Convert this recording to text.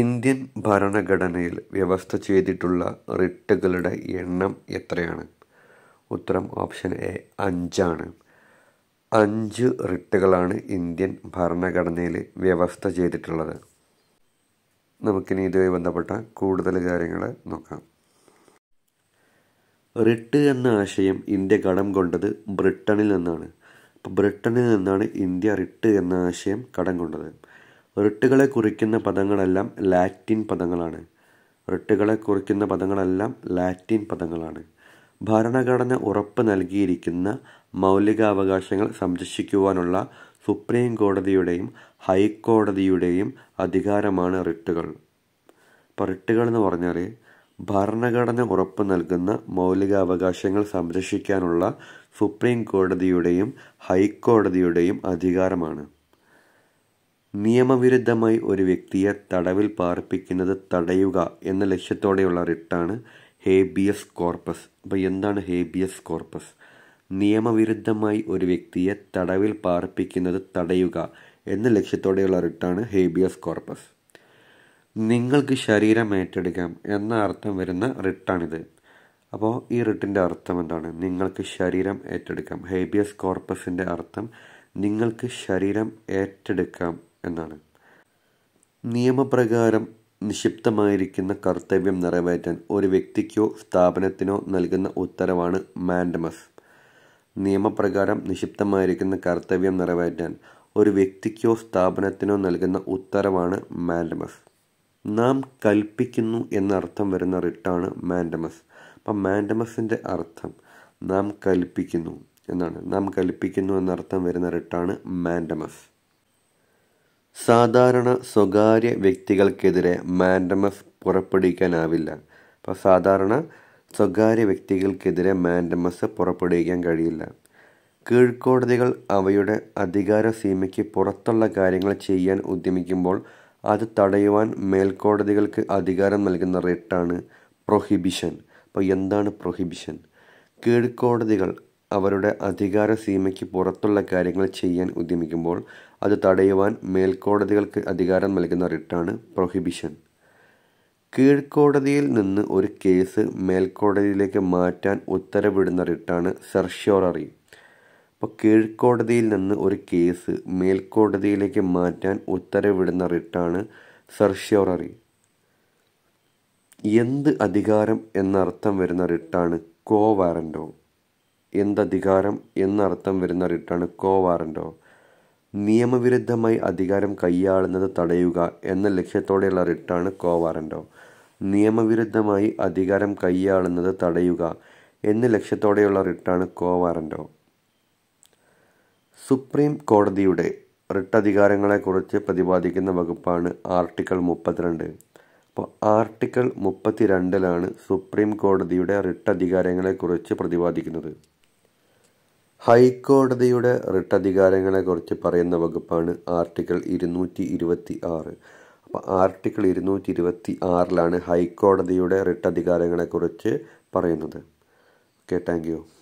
Indian ഭരണഘടനയിൽ വ്യവസ്ഥ ചെയ്തിട്ടുള്ള റിട്ടുകളുടെ എണ്ണം എത്രയാണ് ഉത്തരം ഓപ്ഷൻ എ അഞ്ചാണ് അഞ്ച് റിട്ടുകളാണ് ഇന്ത്യൻ ഭരണഘടനയിൽ വ്യവസ്ഥ ചെയ്തിട്ടുള്ളത് നമുക്കിനി ഇതുമായി ബന്ധപ്പെട്ട കൂടുതൽ കാര്യങ്ങൾ നോക്കാം റിട്ട് എന്ന ആശയം ഇന്ത്യ കടം കൊണ്ടത് ബ്രിട്ടനിൽ നിന്നാണ് അപ്പോൾ ബ്രിട്ടനിൽ നിന്നാണ് ഇന്ത്യ റിട്ട് എന്ന ആശയം കടം കൊണ്ടത് റിട്ടുകളെ കുറിക്കുന്ന പദങ്ങളെല്ലാം ലാറ്റിൻ പദങ്ങളാണ് റിട്ടുകളെ കുറിക്കുന്ന പദങ്ങളെല്ലാം ലാറ്റിൻ പദങ്ങളാണ് ഭരണഘടന ഉറപ്പ് നൽകിയിരിക്കുന്ന മൗലികാവകാശങ്ങൾ സംരക്ഷിക്കുവാനുള്ള സുപ്രീം കോടതിയുടെയും ഹൈക്കോടതിയുടെയും അധികാരമാണ് റിട്ടുകൾ അപ്പോൾ റിട്ടുകൾ എന്ന് പറഞ്ഞാൽ ഭരണഘടന ഉറപ്പ് നൽകുന്ന മൗലികാവകാശങ്ങൾ സംരക്ഷിക്കാനുള്ള സുപ്രീം കോടതിയുടെയും ഹൈക്കോടതിയുടെയും അധികാരമാണ് നിയമവിരുദ്ധമായി ഒരു വ്യക്തിയെ തടവിൽ പാർപ്പിക്കുന്നത് തടയുക എന്ന ലക്ഷ്യത്തോടെയുള്ള റിട്ടാണ് ഹേബിയസ് കോർപ്പസ് അപ്പോൾ എന്താണ് ഹേബിയസ് കോർപ്പസ് നിയമവിരുദ്ധമായി ഒരു വ്യക്തിയെ തടവിൽ പാർപ്പിക്കുന്നത് തടയുക എന്ന ലക്ഷ്യത്തോടെയുള്ള റിട്ടാണ് ഹേബിയസ് കോർപ്പസ് നിങ്ങൾക്ക് ശരീരം ഏറ്റെടുക്കാം എന്ന അർത്ഥം വരുന്ന റിട്ടാണിത് അപ്പോൾ ഈ റിട്ടിൻ്റെ അർത്ഥം എന്താണ് നിങ്ങൾക്ക് ശരീരം ഏറ്റെടുക്കാം ഹേബിയസ് കോർപ്പസിൻ്റെ അർത്ഥം നിങ്ങൾക്ക് ശരീരം ഏറ്റെടുക്കാം എന്നാണ് നിയമപ്രകാരം നിക്ഷിപ്തമായിരിക്കുന്ന കർത്തവ്യം നിറവേറ്റാൻ ഒരു വ്യക്തിക്കോ സ്ഥാപനത്തിനോ നൽകുന്ന ഉത്തരവാണ് മാൻഡമസ് നിയമപ്രകാരം നിക്ഷിപ്തമായിരിക്കുന്ന കർത്തവ്യം നിറവേറ്റാൻ ഒരു വ്യക്തിക്കോ സ്ഥാപനത്തിനോ നൽകുന്ന ഉത്തരവാണ് മാൻഡമസ് നാം കൽപ്പിക്കുന്നു എന്നർത്ഥം വരുന്ന റിട്ടാണ് മാൻഡമസ് അപ്പം മാൻഡമസിൻ്റെ അർത്ഥം നാം കൽപ്പിക്കുന്നു എന്നാണ് നാം കൽപ്പിക്കുന്നു എന്നർത്ഥം വരുന്ന റിട്ടാണ് മാൻഡമസ് സാധാരണ സ്വകാര്യ വ്യക്തികൾക്കെതിരെ മാൻഡമസ് പുറപ്പെടുവിക്കാനാവില്ല അപ്പോൾ സാധാരണ സ്വകാര്യ വ്യക്തികൾക്കെതിരെ മാൻഡമസ് പുറപ്പെടുവിക്കാൻ കഴിയില്ല കീഴ്ക്കോടതികൾ അവയുടെ അധികാര സീമയ്ക്ക് പുറത്തുള്ള കാര്യങ്ങൾ ചെയ്യാൻ ഉദ്യമിക്കുമ്പോൾ അത് തടയുവാൻ മേൽക്കോടതികൾക്ക് അധികാരം നൽകുന്ന റിട്ടാണ് പ്രൊഹിബിഷൻ അപ്പോൾ എന്താണ് പ്രൊഹിബിഷൻ കീഴ്ക്കോടതികൾ അവരുടെ അധികാര സീമയ്ക്ക് പുറത്തുള്ള കാര്യങ്ങൾ ചെയ്യാൻ ഉദ്യമിക്കുമ്പോൾ അത് തടയുവാൻ മേൽക്കോടതികൾക്ക് അധികാരം നൽകുന്ന റിട്ടാണ് പ്രൊഹിബിഷൻ കീഴ്ക്കോടതിയിൽ നിന്ന് ഒരു കേസ് മേൽക്കോടതിയിലേക്ക് മാറ്റാൻ ഉത്തരവിടുന്ന റിട്ടാണ് സെർഷ്യോററി അപ്പോൾ കീഴ്ക്കോടതിയിൽ നിന്ന് ഒരു കേസ് മേൽക്കോടതിയിലേക്ക് മാറ്റാൻ ഉത്തരവിടുന്ന റിട്ടാണ് സെർഷ്യോററി എന്ത് അധികാരം എന്നർത്ഥം വരുന്ന റിട്ടാണ് കോവാറൻറ്റോ എന്തധികാരം എന്നർത്ഥം വരുന്ന റിട്ടാണ് കോ വാറൻറ്റോ നിയമവിരുദ്ധമായി അധികാരം കൈയാളുന്നത് തടയുക എന്ന ലക്ഷ്യത്തോടെയുള്ള റിട്ടാണ് കോ വാറൻറ്റോ നിയമവിരുദ്ധമായി അധികാരം കൈയാളുന്നത് തടയുക എന്ന ലക്ഷ്യത്തോടെയുള്ള റിട്ടാണ് കോ വാറൻറ്റോ സുപ്രീം കോടതിയുടെ റിട്ട് അധികാരങ്ങളെക്കുറിച്ച് പ്രതിപാദിക്കുന്ന വകുപ്പാണ് ആർട്ടിക്കിൾ മുപ്പത്തിരണ്ട് അപ്പോൾ ആർട്ടിക്കിൾ മുപ്പത്തിരണ്ടിലാണ് സുപ്രീം കോടതിയുടെ റിട്ട് അധികാരങ്ങളെക്കുറിച്ച് പ്രതിപാദിക്കുന്നത് ഹൈക്കോടതിയുടെ റിട്ട് അധികാരങ്ങളെക്കുറിച്ച് പറയുന്ന വകുപ്പാണ് ആർട്ടിക്കിൾ ഇരുന്നൂറ്റി ഇരുപത്തി ആറ് അപ്പോൾ ആർട്ടിക്കിൾ ഇരുന്നൂറ്റി ഇരുപത്തി ആറിലാണ് ഹൈക്കോടതിയുടെ റിട്ട് അധികാരങ്ങളെക്കുറിച്ച് പറയുന്നത് ഓക്കെ താങ്ക് യു